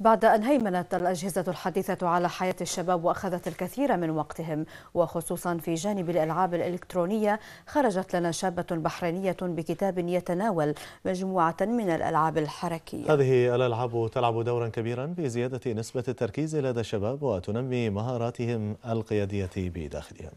بعد أن هيمنت الأجهزة الحديثة على حياة الشباب وأخذت الكثير من وقتهم وخصوصا في جانب الألعاب الإلكترونية خرجت لنا شابة بحرينية بكتاب يتناول مجموعة من الألعاب الحركية هذه الألعاب تلعب دورا كبيرا في زيادة نسبة التركيز لدى الشباب وتنمي مهاراتهم القيادية بداخلهم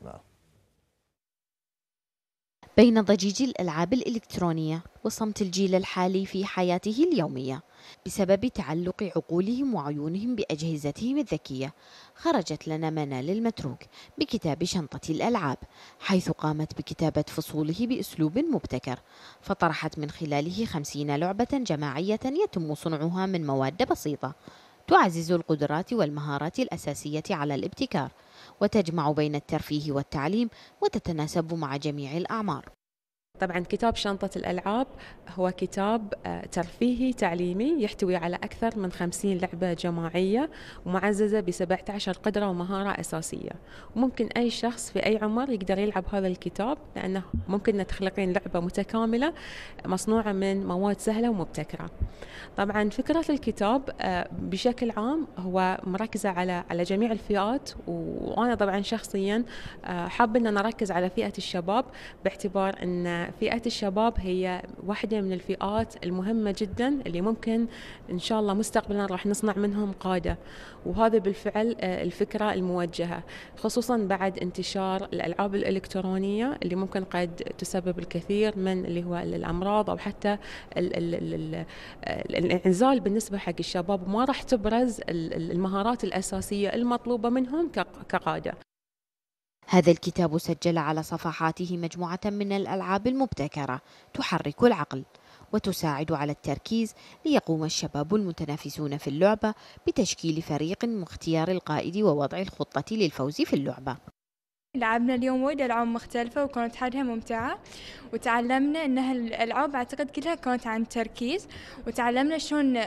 بين ضجيج الألعاب الإلكترونية وصمت الجيل الحالي في حياته اليومية بسبب تعلق عقولهم وعيونهم بأجهزتهم الذكية خرجت لنا منال المتروك بكتاب شنطة الألعاب حيث قامت بكتابة فصوله بأسلوب مبتكر فطرحت من خلاله خمسين لعبة جماعية يتم صنعها من مواد بسيطة تعزز القدرات والمهارات الأساسية على الابتكار وتجمع بين الترفيه والتعليم وتتناسب مع جميع الأعمار طبعا كتاب شنطة الألعاب هو كتاب آه، ترفيهي تعليمي يحتوي على أكثر من خمسين لعبة جماعية ومعززة ب عشر قدرة ومهارة أساسية وممكن أي شخص في أي عمر يقدر يلعب هذا الكتاب لأنه ممكن تخلقين لعبة متكاملة مصنوعة من مواد سهلة ومبتكرة طبعا فكرة الكتاب آه، بشكل عام هو مركزة على على جميع الفئات وأنا طبعا شخصيا آه، حابة أن أركز على فئة الشباب باعتبار أن فئه الشباب هي واحده من الفئات المهمه جدا اللي ممكن ان شاء الله مستقبلا راح نصنع منهم قاده وهذا بالفعل آه، الفكره الموجهه خصوصا بعد انتشار الالعاب الالكترونيه اللي ممكن قد تسبب الكثير من اللي هو الامراض او حتى آه، الانعزال بالنسبه حق الشباب ما راح تبرز المهارات الاساسيه المطلوبه منهم كقاده هذا الكتاب سجل على صفحاته مجموعة من الألعاب المبتكرة تحرك العقل وتساعد على التركيز ليقوم الشباب المتنافسون في اللعبة بتشكيل فريق واختيار القائد ووضع الخطة للفوز في اللعبة لعبنا اليوم وايد ألعاب مختلفة وكانت حدها ممتعة وتعلمنا أن هالألعاب أعتقد كلها كانت عن التركيز وتعلمنا شلون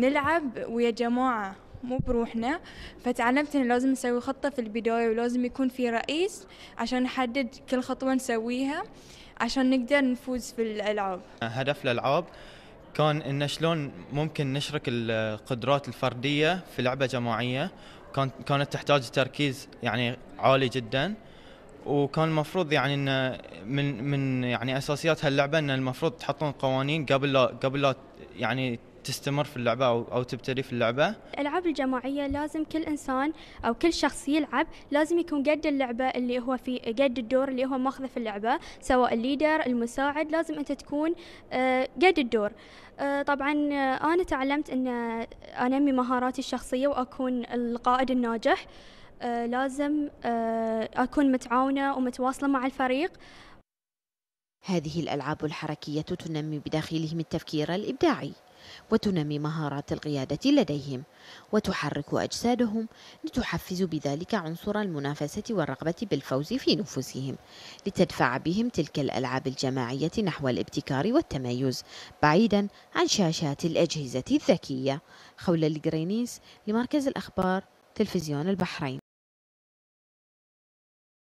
نلعب ويا جماعة مو بروحنا فتعلمت انه لازم نسوي خطة في البداية ولازم يكون في رئيس عشان نحدد كل خطوة نسويها عشان نقدر نفوز في الألعاب هدف الألعاب كان إن شلون ممكن نشرك القدرات الفردية في لعبة جماعية كانت تحتاج تركيز يعني عالي جدا وكان المفروض يعني ان من من يعني اساسيات هاللعبه ان المفروض تحطون قوانين قبل لا قبل لا يعني تستمر في اللعبة أو, أو في اللعبة الألعاب الجماعية لازم كل إنسان أو كل شخص يلعب لازم يكون قد اللعبة اللي هو في قد الدور اللي هو ماخذه في اللعبة سواء الليدر المساعد لازم أنت تكون آه، قد الدور آه، طبعا آه، أنا تعلمت أن أنمي مهاراتي الشخصية وأكون القائد الناجح لازم أكون متعاونة ومتواصلة مع الفريق هذه الألعاب الحركية تنمي بداخلهم التفكير الإبداعي وتنمي مهارات القيادة لديهم وتحرك أجسادهم لتحفز بذلك عنصر المنافسة والرغبة بالفوز في نفوسهم لتدفع بهم تلك الألعاب الجماعية نحو الابتكار والتميز بعيدا عن شاشات الأجهزة الذكية خول الجرينيس لمركز الأخبار تلفزيون البحرين